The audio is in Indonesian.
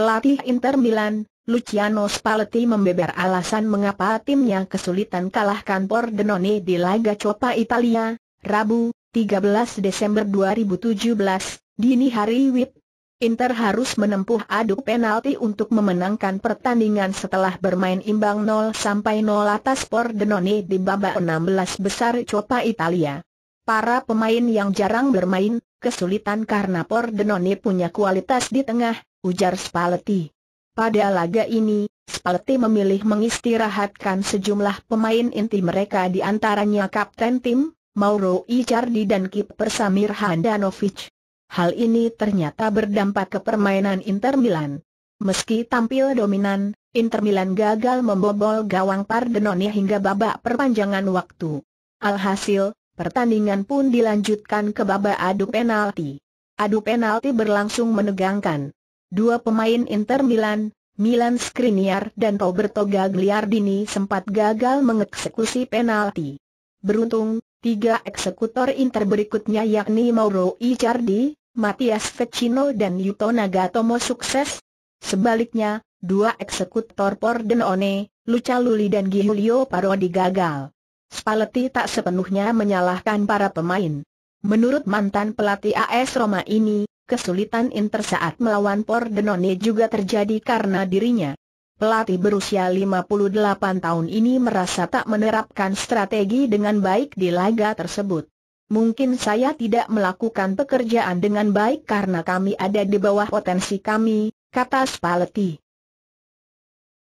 Pelatih Inter Milan, Luciano Spalletti membeber alasan mengapa timnya kesulitan kalahkan Pordenone di Laga Coppa Italia, Rabu, 13 Desember 2017, dini hari WIB. Inter harus menempuh adu penalti untuk memenangkan pertandingan setelah bermain imbang 0 0 atas Pordenone di babak 16 besar Coppa Italia. Para pemain yang jarang bermain, kesulitan karena Pordenone punya kualitas di tengah, ujar Spalletti. Pada laga ini, Spalletti memilih mengistirahatkan sejumlah pemain inti mereka di antaranya Kapten Tim, Mauro Icardi dan kiper Samir Handanovic. Hal ini ternyata berdampak ke permainan Inter Milan. Meski tampil dominan, Inter Milan gagal membobol gawang Pardenone hingga babak perpanjangan waktu. Alhasil, Pertandingan pun dilanjutkan ke babak adu penalti. Adu penalti berlangsung menegangkan. Dua pemain Inter Milan, Milan Skriniar dan Roberto Gagliardini sempat gagal mengeksekusi penalti. Beruntung, tiga eksekutor Inter berikutnya yakni Mauro Icardi, Matias Vecino dan Yuto Nagatomo sukses. Sebaliknya, dua eksekutor Pordenone, Luca Luli dan Giulio Parodi gagal. Spalletti tak sepenuhnya menyalahkan para pemain. Menurut mantan pelatih AS Roma ini, kesulitan Inter saat melawan Pordenone juga terjadi karena dirinya. Pelatih berusia 58 tahun ini merasa tak menerapkan strategi dengan baik di laga tersebut. Mungkin saya tidak melakukan pekerjaan dengan baik karena kami ada di bawah potensi kami, kata Spalletti.